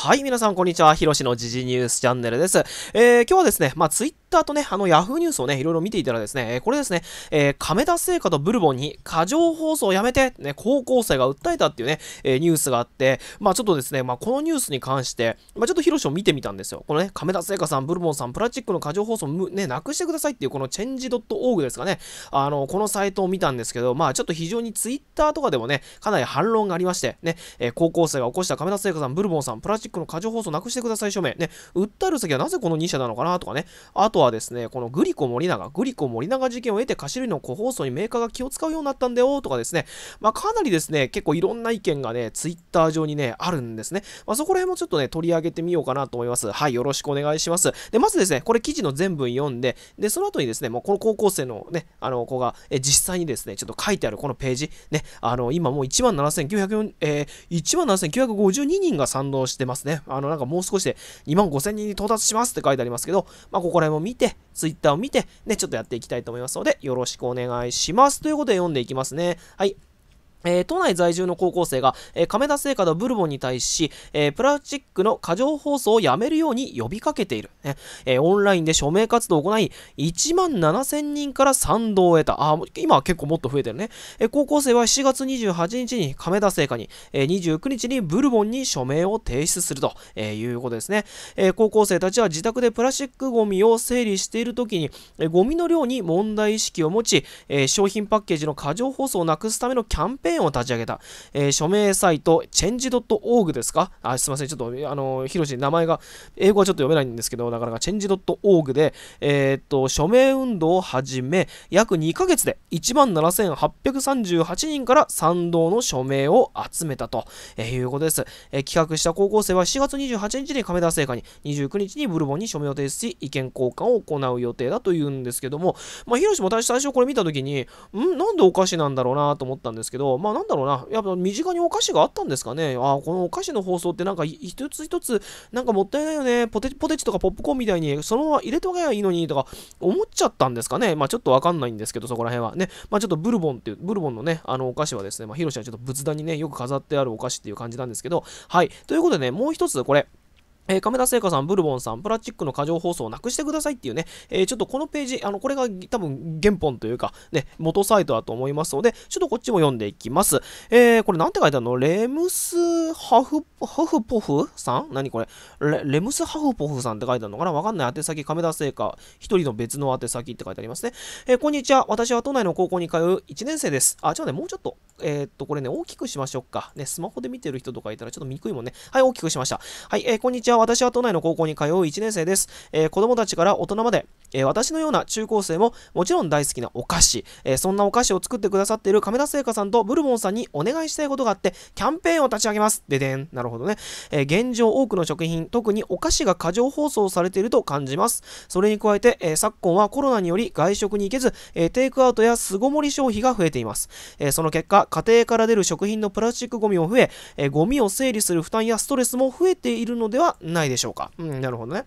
はい、皆さんこんにちは。ひろしの時事ニュースチャンネルです。えー、今日はですね、まあ、ツイッター Twitter とね、あの Yahoo ニュースをね、いろいろ見ていたらですね、これですね、えー、亀田製菓とブルボンに過剰放送をやめて、ね、高校生が訴えたっていうね、えー、ニュースがあって、まあちょっとですね、まあこのニュースに関して、まあちょっとヒロシを見てみたんですよ。このね、亀田製菓さん、ブルボンさん、プラスチックの過剰放送ね、なくしてくださいっていうこのチェンジ .org ですかね、あの、このサイトを見たんですけど、まあちょっと非常に Twitter とかでもね、かなり反論がありまして、ね、えー、高校生が起こした亀田製菓さん、ブルボンさん、プラスチックの過剰放送なくしてください署名、ね、訴える先はなぜこの2社なのかなとかね、あととはですね、このグリコ森永、グリコ森永事件を得てシ子類の個包装にメーカーが気を使うようになったんだよとかですね、まあ、かなりですね、結構いろんな意見がね、ツイッター上にね、あるんですね。まあ、そこら辺もちょっとね、取り上げてみようかなと思います。はい、よろしくお願いします。で、まずですね、これ記事の全文読んで、で、その後にですね、もうこの高校生のね、あの子が、え実際にですね、ちょっと書いてあるこのページ、ね、あの、今もう17,940、えー、17,952人が賛同してますね。あの、なんかもう少しで2万5000人に到達しますって書いてありますけど、まあ、ここら辺も見て、Twitter を見て、ね、ちょっとやっていきたいと思いますので、よろしくお願いします。ということで読んでいきますね。はい。えー、都内在住の高校生が、えー、亀田製菓とブルボンに対し、えー、プラスチックの過剰包装をやめるように呼びかけている。ねえオンラインで署名活動を行い、1万7000人から賛同を得た。あ、今は結構もっと増えてるね。え高校生は7月28日に亀田製菓に、え29日にブルボンに署名を提出すると、えいうことですね、え高校生たちは自宅でプラスチックゴミを整理しているときに、えゴミの量に問題意識を持ち、え商品パッケージの過剰包装をなくすためのキャンペーンペーンを立ち上げた、えー、署名サイト、change.org ですかあ、すいません。ちょっと、あの、ヒロシ、名前が、英語はちょっと読めないんですけど、なかなか change.org で、えー、っと、署名運動を始め、約2ヶ月で17,838人から賛同の署名を集めたと、えー、いうことです、えー、企画した高校生は4月28日に亀田製菓に、29日にブルボンに署名を提出し、意見交換を行う予定だというんですけども、まあ、ヒロシも私最初これ見たときに、んなんでお菓子なんだろうなと思ったんですけど、まあなんだろうな、やっぱ身近にお菓子があったんですかね。ああ、このお菓子の包装ってなんか一つ一つ、なんかもったいないよね。ポテポテチとかポップコーンみたいにそのまま入れとけばいいのにとか思っちゃったんですかね。まあちょっとわかんないんですけど、そこら辺は。ね、まあちょっとブルボンっていう、ブルボンのね、あのお菓子はですね、まあヒロシはちょっと仏壇にね、よく飾ってあるお菓子っていう感じなんですけど、はい。ということでね、もう一つこれ、えー、亀田製菓さん、ブルボンさん、プラスチックの過剰包装をなくしてくださいっていうね、えー、ちょっとこのページ、あの、これが多分原本というか、ね、元サイトだと思いますので、ちょっとこっちも読んでいきます。えー、これなんて書いてあるのレムスハフ、ハフポフさん何これレレムスハフポフさんって書いてあるのかなわかんない宛先、亀田製菓、一人の別の宛先って書いてありますね。えこんにちは。私は都内の高校に通う1年生です。あ、違うね、もうちょっと。えー、っと、これね、大きくしましょうか。ね、スマホで見てる人とかいたらちょっと見にくいもんね。はい、大きくしました。はい、えー、こんにちは。私は都内の高校に通う1年生です。えー、子供たちから大人まで、えー、私のような中高生ももちろん大好きなお菓子、えー、そんなお菓子を作ってくださっている亀田製菓さんとブルボンさんにお願いしたいことがあって、キャンペーンを立ち上げます。ででん。なるほどね。えー、現状多くの食品、特にお菓子が過剰包装されていると感じます。それに加えて、え昨今はコロナにより外食に行けず、えテイクアウトや巣ごもり消費が増えています。えその結果、家庭から出る食品のプラスチックごみも増え、えー、ゴミを整理する負担やストレスも増えているのではないでしょうか。うん、なるほどね。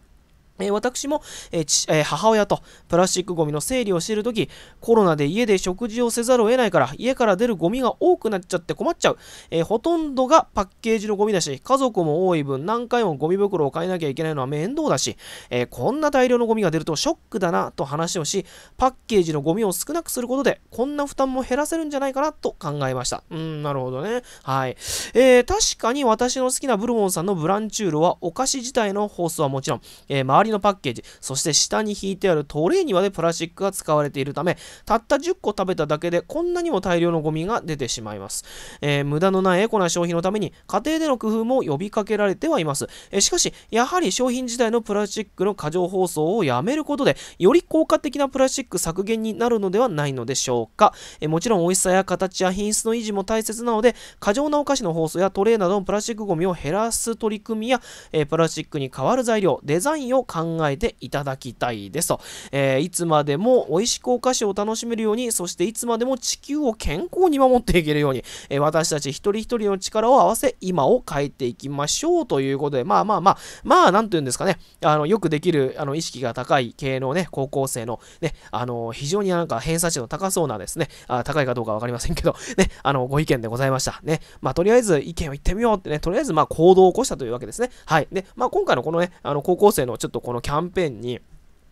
え私も、ええ母親とプラスチックゴミの整理をしているとき、コロナで家で食事をせざるを得ないから、家から出るゴミが多くなっちゃって困っちゃう。えー、ほとんどがパッケージのゴミだし、家族も多い分、何回もゴミ袋を買えなきゃいけないのは面倒だし、えー、こんな大量のゴミが出るとショックだなと話をし、パッケージのゴミを少なくすることで、こんな負担も減らせるんじゃないかなと考えました。うん、なるほどね。はい。えー、確かに私の好きなブルボンさんのブランチュールは、お菓子自体の放送はもちろん、え周りのパッケージ、そして下に引いてあるトレーにまでプラスチックが使われているため、たった10個食べただけでこんなにも大量のゴミが出てしまいます。えー、無駄のないエコな消費のために家庭での工夫も呼びかけられてはいます。えー、しかし、やはり商品自体のプラスチックの過剰包装をやめることで、より効果的なプラスチック削減になるのではないのでしょうか。えー、もちろん美味しさや形や品質の維持も大切なので、過剰なお菓子の包装やトレーなどのプラスチックゴミを減らす取り組みや、えプラスチックに代わる材料、デザインを考考えていただきたいですと、えー、いつまでも美味しくお菓子を楽しめるようにそしていつまでも地球を健康に守っていけるように、えー、私たち一人一人の力を合わせ今を変えていきましょうということでまあまあまあまあなんて言うんですかねあのよくできるあの意識が高い系のね高校生のねあの非常になんか偏差値の高そうなですねあ高いかどうか分かりませんけどねあのご意見でございましたねまあとりあえず意見を言ってみようってねとりあえずまあ行動を起こしたというわけですねはいでまあ今回のこのねあの高校生のちょっとこのキャンペーンに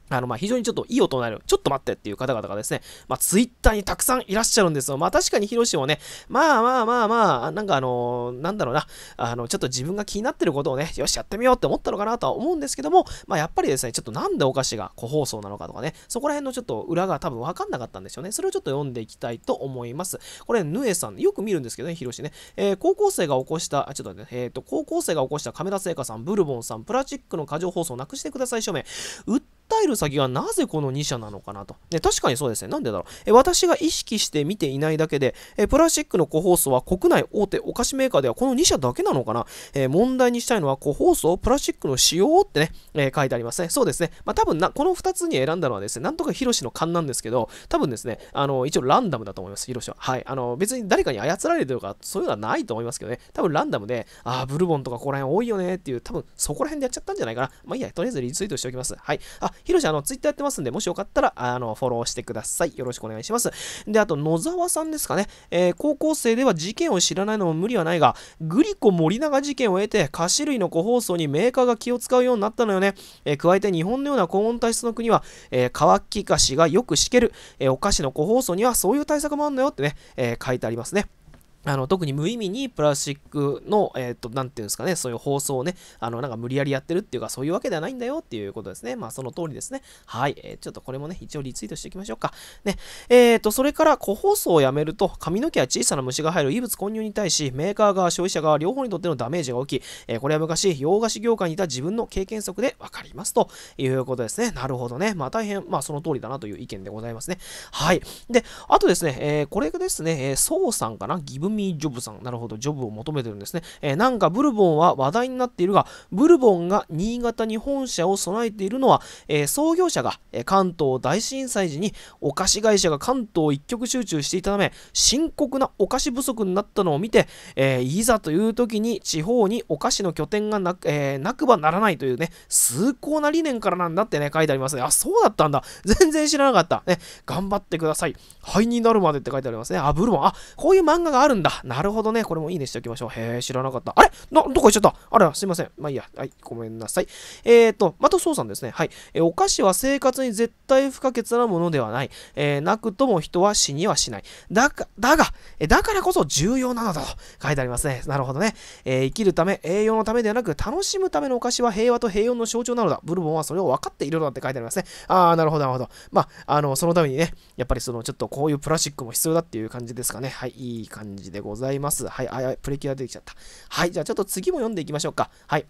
あの、ま、非常にちょっといい音になる、ちょっと待ってっていう方々がですね、まあ、ツイッターにたくさんいらっしゃるんですよ。まあ、確かにヒロシもね、まあまあまあまあ、なんかあのー、なんだろうな、あの、ちょっと自分が気になってることをね、よし、やってみようって思ったのかなとは思うんですけども、まあ、やっぱりですね、ちょっとなんでお菓子が個包装なのかとかね、そこら辺のちょっと裏が多分わかんなかったんですよね。それをちょっと読んでいきたいと思います。これ、ヌエさん、よく見るんですけどね、ヒロシね、えー、高校生が起こした、あ、ちょっとね、えっ、ー、と、高校生が起こした亀田製菓さん、ブルボンさん、プラスチックの過剰包装なくしてください署名、っ訴える先がなぜこの2社なのかなと。ね、確かにそうですね。なんでだろう。え私が意識して見ていないだけでえ、プラスチックの個包装は国内大手お菓子メーカーではこの2社だけなのかな。え問題にしたいのは個包装、プラスチックの使用ってね、え書いてありますね。そうですね。まあ、多分な、この2つに選んだのはですね、なんとかヒロシの勘なんですけど、多分ですね、あの、一応ランダムだと思います、ヒロシは。はい。あの、別に誰かに操られてるとか、そういうのはないと思いますけどね、多分ランダムで、ああ、ブルボンとかここら辺多いよねっていう、多分そこら辺でやっちゃったんじゃないかな。まあいいや、とりあえずリツイートしておきます。はい。あ、ひろし、あの、ツイッターやってますんで、もしよかったら、あの、フォローしてください。よろしくお願いします。で、あと、野沢さんですかね。えー、高校生では事件を知らないのも無理はないが、グリコ森永事件を得て、菓子類の個包装にメーカーが気を使うようになったのよね。えー、加えて、日本のような高温体質の国は、えー、乾き菓子がよくしける、えお菓子の個包装にはそういう対策もあるのよってね、え書いてありますね。あの特に無意味にプラスチックの、えっ、ー、と、なんていうんですかね、そういう放送をね、あの、なんか無理やりやってるっていうか、そういうわけではないんだよっていうことですね。まあ、その通りですね。はい。えー、ちょっとこれもね、一応リツイートしておきましょうか。ね。えっ、ー、と、それから、個包装をやめると、髪の毛や小さな虫が入る異物混入に対し、メーカー側、消費者側、両方にとってのダメージが大きい。えー、これは昔、洋菓子業界にいた自分の経験則でわかりますということですね。なるほどね。まあ、大変、まあ、その通りだなという意見でございますね。はい。で、あとですね、えー、これがですね、えー、宋さんかな、ミジョブさん。なるほど、ジョブを求めてるんですね。えー、なんかブルボンは話題になっているが、ブルボンが新潟に本社を備えているのは、えー、創業者が、え関東大震災時にお菓子会社が関東一極集中していたため、深刻なお菓子不足になったのを見て、えいざという時に地方にお菓子の拠点がなく,、えなくばならないというね、崇高な理念からなんだってね、書いてありますあ、そうだったんだ。全然知らなかった。ね、頑張ってください。灰になるまでって書いてありますね。あ、ブルボン。あ、こういう漫画があるんだ。んだ。なるほどね。これもいいねしておきましょう。へえ、知らなかった。あれな、どこ行っちゃったあら、すいません。まあいいや。はい、ごめんなさい。えーと、またそうさんですね。はい。えー、お菓子は生活に絶対不可欠なものではない。えー、なくとも人は死にはしない。だが、だが、えだからこそ重要なのだと書いてありますね。なるほどね。えー、生きるため、栄養のためではなく、楽しむためのお菓子は平和と平穏の象徴なのだ。ブルボンはそれを分かっているのだって書いてありますね。あー、なるほど、なるほど。まあ、あの、そのためにね、やっぱりその、ちょっとこういうプラスチックも必要だっていう感じですかね。はい、いい感じでございます。はい、あ、プレキュア出てきちゃった。はい、じゃあちょっと次も読んでいきましょうか。はい。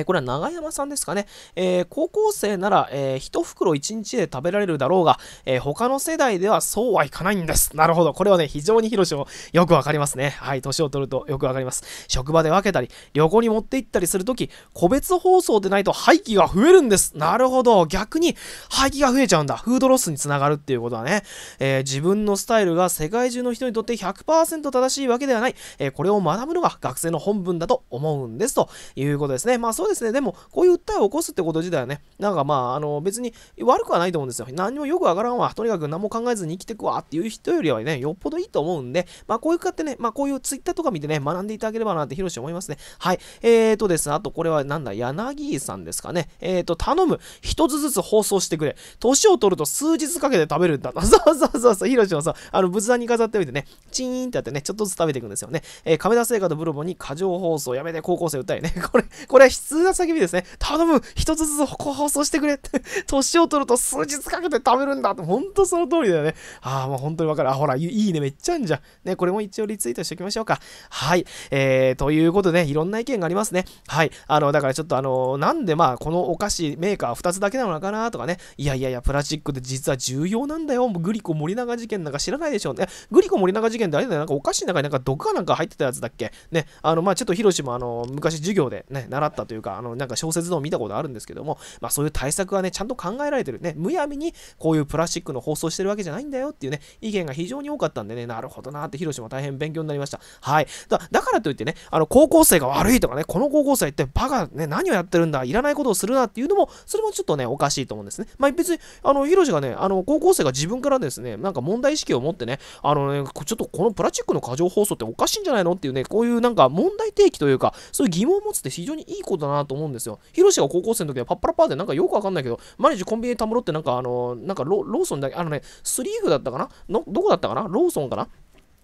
えこれは長山さんですかね。えー、高校生なら、えー、1袋1日で食べられるだろうが、えー、他の世代ではそうはいかないんです。なるほど。これはね、非常に広島もよくわかりますね。はい、年を取るとよくわかります。職場で分けたり、旅行に持って行ったりするとき、個別包装でないと廃棄が増えるんです。なるほど。逆に廃棄が増えちゃうんだ。フードロスにつながるっていうことはね。えー、自分のスタイルが世界中の人にとって100%正しいわけではない。えこれを学ぶのが学生の本分だと思うんです。ということですね。まあそうですね、でも、こういう訴えを起こすってこと自体はね、なんかまあ、あの別に悪くはないと思うんですよ。何もよくわからんわ、とにかく何も考えずに生きてくわっていう人よりはね、よっぽどいいと思うんで、まあ、こういう方ってね、まあ、こういう Twitter とか見てね、学んでいただければなって、ヒロシ思いますね。はい。えーとですね、あとこれはなんだ、柳井さんですかね。えーと、頼む、一つずつ放送してくれ。年を取ると数日かけて食べるんだ。そうそうそうそう、ヒロシはさ、あの仏壇に飾っておいてね、チーンってやってね、ちょっとずつ食べていくんですよね。えー、亀田製菓とブロボに過剰放送やめて高校生訴えね。これ、これは数月叫びですね、頼む一つずつ放送してくれって、年を取ると数日かけて食べるんだって、ほんとその通りだよね。ああ、もう本当にわかる。あ、ほら、いいね、めっちゃあるじゃん。ね、これも一応リツイートしておきましょうか。はい。えー、ということで、ね、いろんな意見がありますね。はい。あの、だからちょっとあの、なんでまあ、このお菓子メーカー2つだけなのかなとかね、いやいやいや、プラスチックって実は重要なんだよ。グリコ森永事件なんか知らないでしょうね。グリコ森永事件ってあれだよ、なんかお菓子の中になんか毒かなんか入ってたやつだっけね、あの、まあ、ちょっとヒロシもあの、昔授業でね、習ったといういうか、あの、なんか小説でも見たことあるんですけども、まあそういう対策はね、ちゃんと考えられてるね、むやみにこういうプラスチックの包装してるわけじゃないんだよっていうね、意見が非常に多かったんでね、なるほどなって、広島大変勉強になりました。はい。だだからといってね、あの、高校生が悪いとかね、この高校生ってバカね、何をやってるんだ、いらないことをするなっていうのも、それもちょっとね、おかしいと思うんですね。まあ別に、あの、広島がね、あの、高校生が自分からですね、なんか問題意識を持ってね、あのね、ちょっとこのプラスチックの過剰放送っておかしいんじゃないのっていうね、こういうなんか問題提起というか、そういう疑問を持つって非常にいいことだなと思うんですよ。ヒロシが高校生の時はパッパラパーでなんかよくわかんないけど、毎日コンビニでたむろってなんかあの、なんかローソンだけ、あのね、スリーフだったかなのどこだったかなローソンかな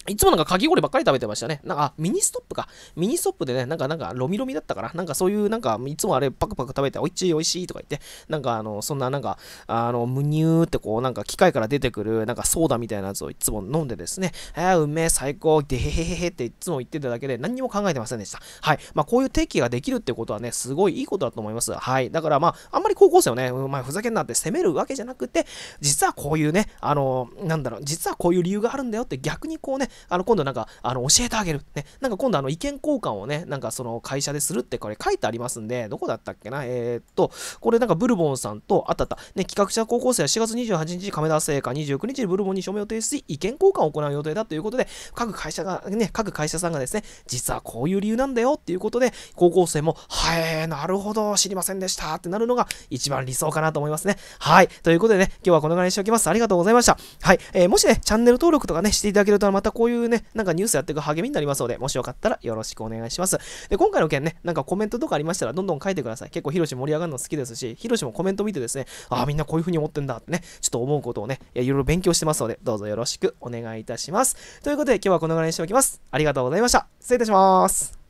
いつもなんかかき氷ばっかり食べてましたね。なんか、ミニストップか。ミニストップでね、なんか、なんか、ロミロミだったから、なんかそういう、なんか、いつもあれ、パクパク食べて、おいしいおいしいとか言って、なんか、あの、そんな、なんか、あの、むにゅーってこう、なんか、機械から出てくる、なんか、ソーダみたいなやつをいつも飲んでですね、あうめえ、最高、でへへへへっていつも言ってただけで、何にも考えてませんでした。はい。まあ、こういう定期ができるってことはね、すごいいいことだと思います。はい。だから、まあ、あんまり高校生をね、お前、ふざけんなって責めるわけじゃなくて、実はこういうね、あの、なんだろう、実はこういう理由があるんだよって、逆にこうね、あの今度なんかあの教えてあげる、ね、なんか今度あの意見交換をね、なんかその会社でするってこれ書いてありますんで、どこだったっけな、えー、っと、これなんかブルボンさんと、あったあった、ね、企画者高校生は4月28日、亀田製菓29日にブルボンに署名を提出し、意見交換を行う予定だということで、各会社が、ね、各会社さんがですね、実はこういう理由なんだよっていうことで、高校生も、はえー、なるほど、知りませんでしたってなるのが一番理想かなと思いますね。はい。ということでね、今日はこのぐらいにしておきます。ありがとうございました。はい。えー、もしね、チャンネル登録とかね、していただけると、またこういうね、なんかニュースやっていく励みになりますので、もしよかったらよろしくお願いします。で、今回の件ね、なんかコメントとかありましたら、どんどん書いてください。結構ヒロシ盛り上がるの好きですし、ヒロシもコメント見てですね、ああ、みんなこういう風に思ってんだってね、ちょっと思うことをね、いろいろ勉強してますので、どうぞよろしくお願いいたします。ということで、今日はこのぐらいにしておきます。ありがとうございました。失礼いたします。